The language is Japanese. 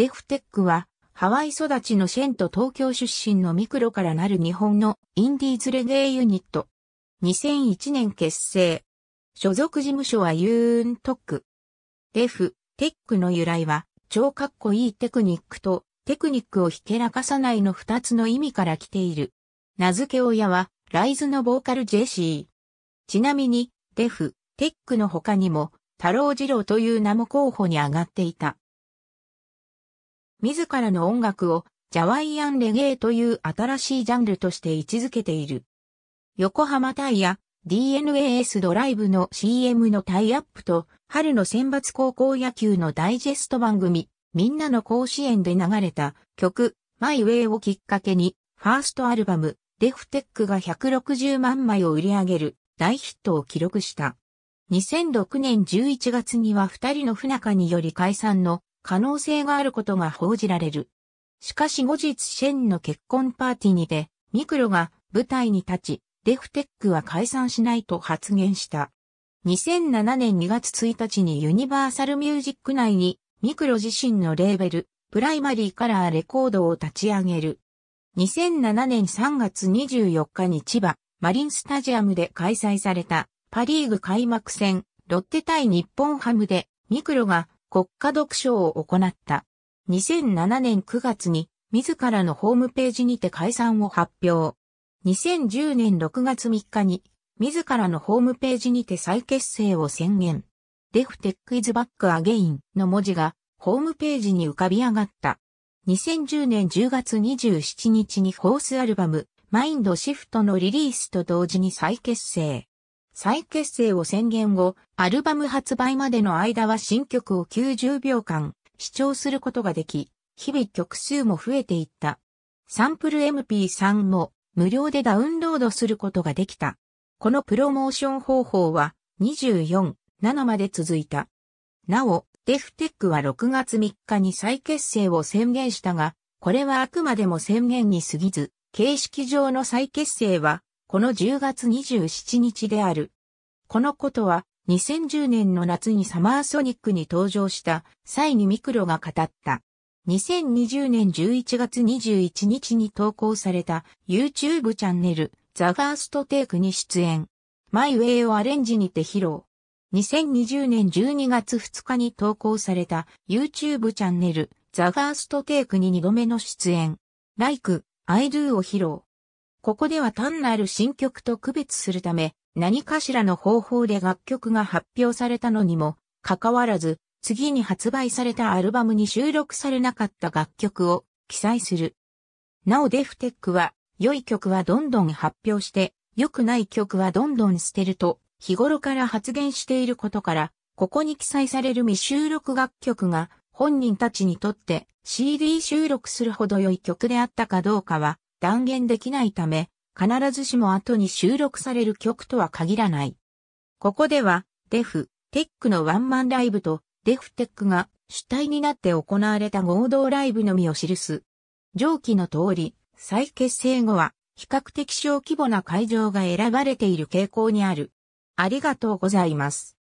デフテックは、ハワイ育ちのシェンと東京出身のミクロからなる日本のインディーズレゲエユニット。2001年結成。所属事務所はユーントック。デフ、テックの由来は、超かっこいいテクニックと、テクニックをひけらかさないの二つの意味から来ている。名付け親は、ライズのボーカルジェシー。ちなみに、デフ、テックの他にも、太郎二郎という名も候補に上がっていた。自らの音楽をジャワイアンレゲエという新しいジャンルとして位置づけている。横浜タイヤ DNAS ドライブの CM のタイアップと春の選抜高校野球のダイジェスト番組みんなの甲子園で流れた曲マイウェイをきっかけにファーストアルバムデフテックが160万枚を売り上げる大ヒットを記録した。2006年11月には二人の不仲により解散の可能性があることが報じられる。しかし後日シェンの結婚パーティーにて、ミクロが舞台に立ち、デフテックは解散しないと発言した。2007年2月1日にユニバーサルミュージック内に、ミクロ自身のレーベル、プライマリーカラーレコードを立ち上げる。2007年3月24日に千葉、マリンスタジアムで開催されたパリーグ開幕戦、ロッテ対日本ハムで、ミクロが国家読書を行った。2007年9月に自らのホームページにて解散を発表。2010年6月3日に自らのホームページにて再結成を宣言。デフテックイズバックアゲインの文字がホームページに浮かび上がった。2010年10月27日にフォースアルバムマインドシフトのリリースと同時に再結成。再結成を宣言後、アルバム発売までの間は新曲を90秒間視聴することができ、日々曲数も増えていった。サンプル MP3 も無料でダウンロードすることができた。このプロモーション方法は24、7まで続いた。なお、デフテックは6月3日に再結成を宣言したが、これはあくまでも宣言に過ぎず、形式上の再結成はこの10月27日である。このことは、2010年の夏にサマーソニックに登場した際にミクロが語った。2020年11月21日に投稿された YouTube チャンネルザ・ガーストテイクに出演。マイ・ウェイをアレンジにて披露。2020年12月2日に投稿された YouTube チャンネルザ・ガーストテイクに2度目の出演。Like, I Do を披露。ここでは単なる新曲と区別するため、何かしらの方法で楽曲が発表されたのにも、かかわらず、次に発売されたアルバムに収録されなかった楽曲を記載する。なおデフテックは、良い曲はどんどん発表して、良くない曲はどんどん捨てると、日頃から発言していることから、ここに記載される未収録楽曲が本人たちにとって CD 収録するほど良い曲であったかどうかは断言できないため、必ずしも後に収録される曲とは限らない。ここでは、デフ、テックのワンマンライブと、デフテックが主体になって行われた合同ライブのみを記す。上記の通り、再結成後は、比較的小規模な会場が選ばれている傾向にある。ありがとうございます。